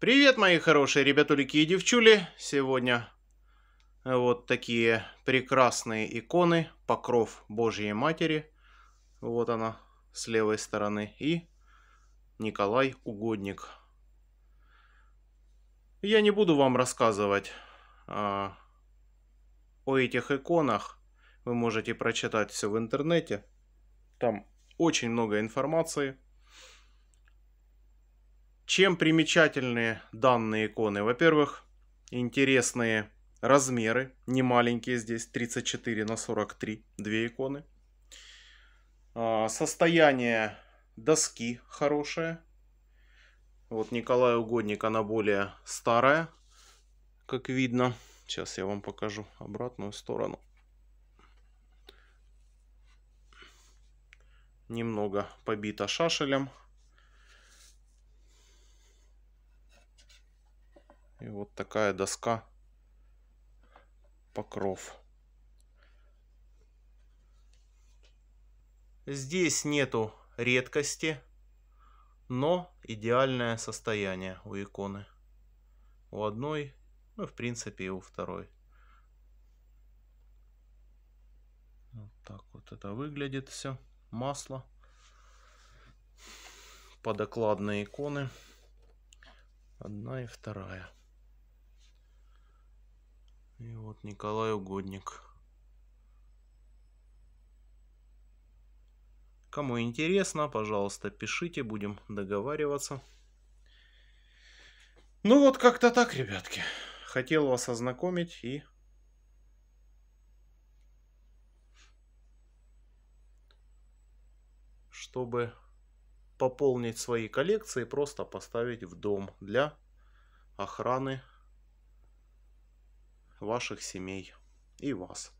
Привет, мои хорошие ребятулики и девчули. Сегодня вот такие прекрасные иконы. Покров Божьей Матери. Вот она с левой стороны. И Николай Угодник. Я не буду вам рассказывать а, о этих иконах. Вы можете прочитать все в интернете. Там очень много информации. Чем примечательны данные иконы? Во-первых, интересные размеры, не маленькие здесь, 34 на 43, две иконы. А, состояние доски хорошее. Вот Николай Угодник, она более старая, как видно. Сейчас я вам покажу обратную сторону. Немного побита шашелем. И вот такая доска покров. Здесь нету редкости, но идеальное состояние у иконы. У одной, ну в принципе и у второй. Вот так вот это выглядит все. Масло. Подокладные иконы. Одна и вторая. И вот Николай Угодник. Кому интересно, пожалуйста, пишите, будем договариваться. Ну вот как-то так, ребятки. Хотел вас ознакомить и... Чтобы пополнить свои коллекции, просто поставить в дом для охраны ваших семей и вас.